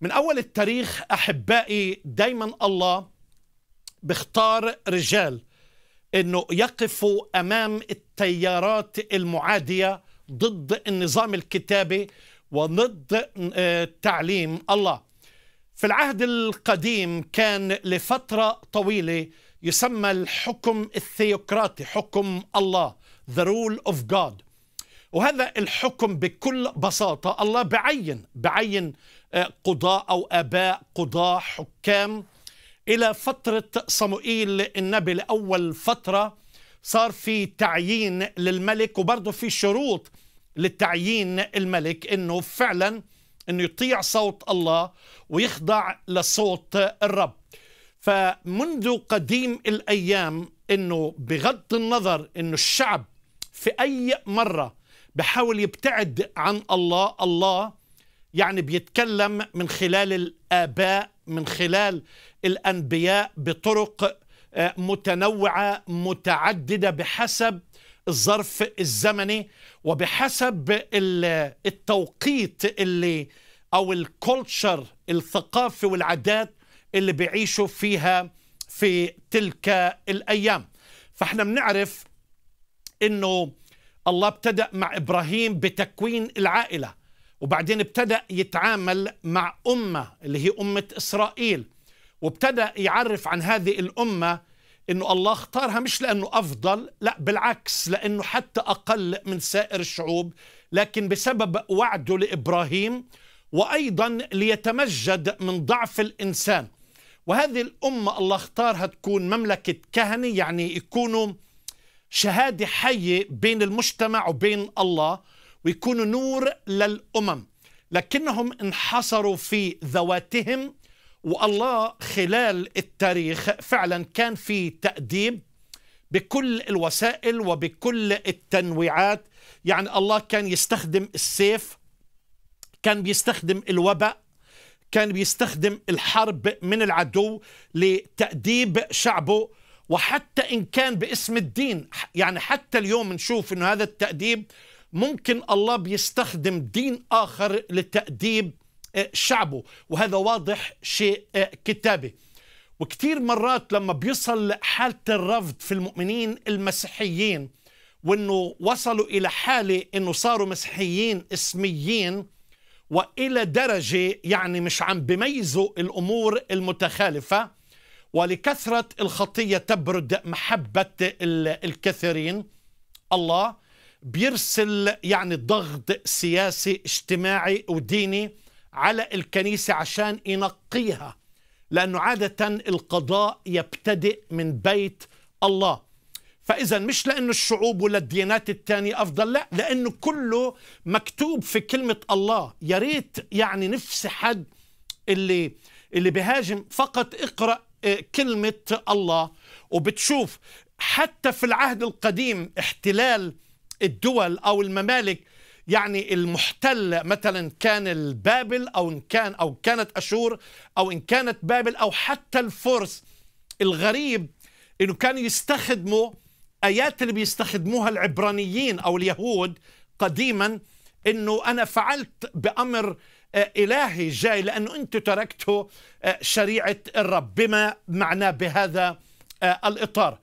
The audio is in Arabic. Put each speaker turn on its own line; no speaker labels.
من أول التاريخ أحبائي دايما الله بختار رجال أنه يقفوا أمام التيارات المعادية ضد النظام الكتابي وضد آه، تعليم الله في العهد القديم كان لفترة طويلة يسمى الحكم الثيوقراطي حكم الله the rule of God وهذا الحكم بكل بساطة الله بعين بعين آه، قضاء أو آباء قضاء حكام إلى فترة صموئيل النبي لأول فترة صار في تعيين للملك وبرضه في شروط للتعيين الملك انه فعلا انه يطيع صوت الله ويخضع لصوت الرب فمنذ قديم الايام انه بغض النظر انه الشعب في اي مره بحاول يبتعد عن الله الله يعني بيتكلم من خلال الآباء من خلال الأنبياء بطرق آه، متنوعة متعددة بحسب الظرف الزمني وبحسب التوقيت اللي أو الكولتشر الثقافة والعادات اللي بيعيشوا فيها في تلك الأيام فاحنا بنعرف أنه الله ابتدأ مع إبراهيم بتكوين العائلة وبعدين ابتدأ يتعامل مع أمة اللي هي أمة إسرائيل وابتدأ يعرف عن هذه الأمة أنه الله اختارها مش لأنه أفضل لا بالعكس لأنه حتى أقل من سائر الشعوب لكن بسبب وعده لإبراهيم وأيضا ليتمجد من ضعف الإنسان وهذه الأمة الله اختارها تكون مملكة كهنة يعني يكونوا شهادة حية بين المجتمع وبين الله ويكونوا نور للأمم لكنهم انحصروا في ذواتهم والله خلال التاريخ فعلا كان في تأديب بكل الوسائل وبكل التنويعات يعني الله كان يستخدم السيف كان بيستخدم الوباء كان بيستخدم الحرب من العدو لتأديب شعبه وحتى إن كان باسم الدين يعني حتى اليوم نشوف أنه هذا التأديب ممكن الله بيستخدم دين آخر لتأديب آه، شعبه وهذا واضح شيء آه، كتابي وكثير مرات لما بيصل حالة الرفض في المؤمنين المسيحيين وانه وصلوا الى حاله انه صاروا مسيحيين اسميين والى درجه يعني مش عم بميزوا الامور المتخالفه ولكثرة الخطية تبرد محبة الكثيرين الله بيرسل يعني ضغط سياسي اجتماعي وديني على الكنيسة عشان ينقيها لأنه عادة القضاء يبتدئ من بيت الله فإذا مش لأنه الشعوب ولا الديانات الثانية أفضل لا لأنه كله مكتوب في كلمة الله يا ريت يعني نفس حد اللي اللي بيهاجم فقط اقرأ آه، كلمة الله وبتشوف حتى في العهد القديم احتلال الدول أو الممالك يعني المحتل مثلا كان البابل أو إن كان أو كانت أشور أو إن كانت بابل أو حتى الفرس الغريب إنه كانوا يستخدموا آيات اللي بيستخدموها العبرانيين أو اليهود قديما إنه أنا فعلت بأمر آه، إلهي جاي لأنه أنت تركتوا آه، شريعة الرب بما معناه بهذا آه، الإطار